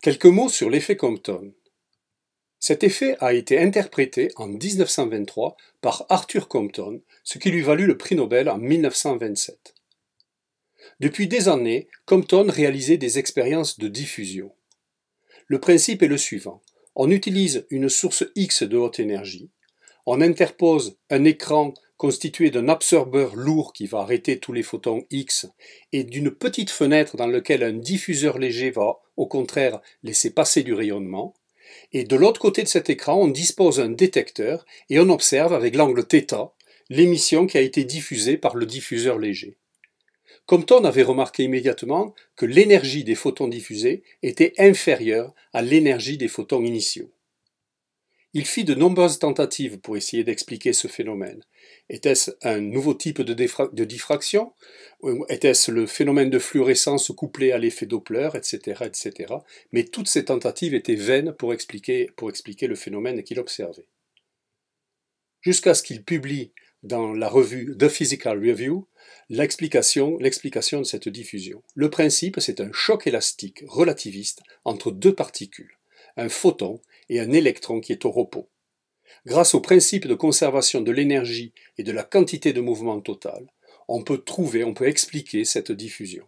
Quelques mots sur l'effet Compton. Cet effet a été interprété en 1923 par Arthur Compton, ce qui lui valut le prix Nobel en 1927. Depuis des années, Compton réalisait des expériences de diffusion. Le principe est le suivant. On utilise une source X de haute énergie, on interpose un écran constitué d'un absorbeur lourd qui va arrêter tous les photons X et d'une petite fenêtre dans laquelle un diffuseur léger va, au contraire, laisser passer du rayonnement. Et de l'autre côté de cet écran, on dispose un détecteur et on observe avec l'angle θ l'émission qui a été diffusée par le diffuseur léger. Compton avait remarqué immédiatement que l'énergie des photons diffusés était inférieure à l'énergie des photons initiaux. Il fit de nombreuses tentatives pour essayer d'expliquer ce phénomène. Était-ce un nouveau type de, diffraction Était-ce le phénomène de fluorescence couplé à l'effet Doppler, etc., etc. Mais toutes ces tentatives étaient vaines pour expliquer, le phénomène qu'il observait. Jusqu'à ce qu'il publie dans la revue The Physical Review l'explication de cette diffusion. Le principe, c'est un choc élastique relativiste entre deux particules un photon et un électron qui est au repos. Grâce au principe de conservation de l'énergie et de la quantité de mouvement totale, on peut trouver, on peut expliquer cette diffusion.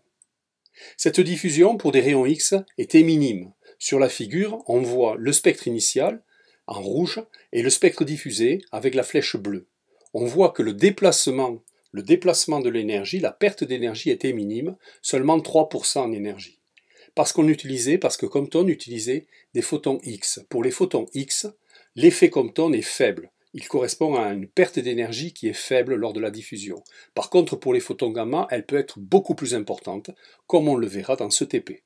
Cette diffusion pour des rayons X était minime. Sur la figure, on voit le spectre initial en rouge et le spectre diffusé avec la flèche bleue. On voit que le déplacement, le déplacement de l'énergie, la perte d'énergie était minime, seulement 3% en énergie parce qu'on utilisait, parce que Compton utilisait des photons X. Pour les photons X, l'effet Compton est faible. Il correspond à une perte d'énergie qui est faible lors de la diffusion. Par contre, pour les photons gamma, elle peut être beaucoup plus importante, comme on le verra dans ce TP.